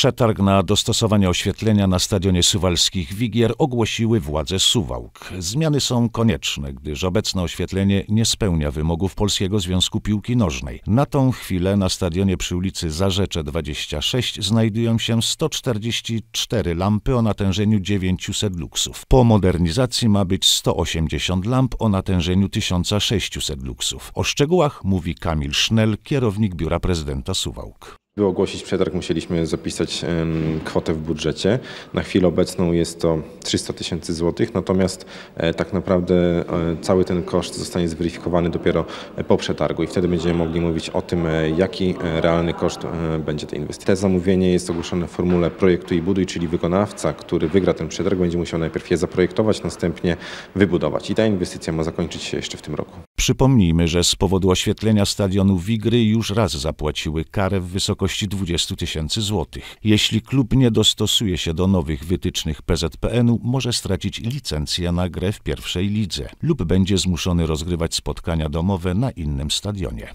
Przetarg na dostosowanie oświetlenia na stadionie suwalskich Wigier ogłosiły władze Suwałk. Zmiany są konieczne, gdyż obecne oświetlenie nie spełnia wymogów Polskiego Związku Piłki Nożnej. Na tą chwilę na stadionie przy ulicy Zarzecze 26 znajdują się 144 lampy o natężeniu 900 luksów. Po modernizacji ma być 180 lamp o natężeniu 1600 luksów. O szczegółach mówi Kamil Sznel, kierownik Biura Prezydenta Suwałk. By ogłosić przetarg musieliśmy zapisać kwotę w budżecie. Na chwilę obecną jest to 300 tysięcy złotych, natomiast e, tak naprawdę e, cały ten koszt zostanie zweryfikowany dopiero e, po przetargu i wtedy będziemy mogli mówić o tym, jaki realny koszt będzie tej inwestycji. Te zamówienie jest ogłoszone w formule projektu i buduj, czyli wykonawca, który wygra ten przetarg będzie musiał najpierw je zaprojektować, następnie wybudować i ta inwestycja ma zakończyć się jeszcze w tym roku. Przypomnijmy, że z powodu oświetlenia stadionu Wigry już raz zapłaciły karę w wysokości 20 tysięcy złotych. Jeśli klub nie dostosuje się do nowych wytycznych PZPN-u, może stracić licencję na grę w pierwszej lidze lub będzie zmuszony rozgrywać spotkania domowe na innym stadionie.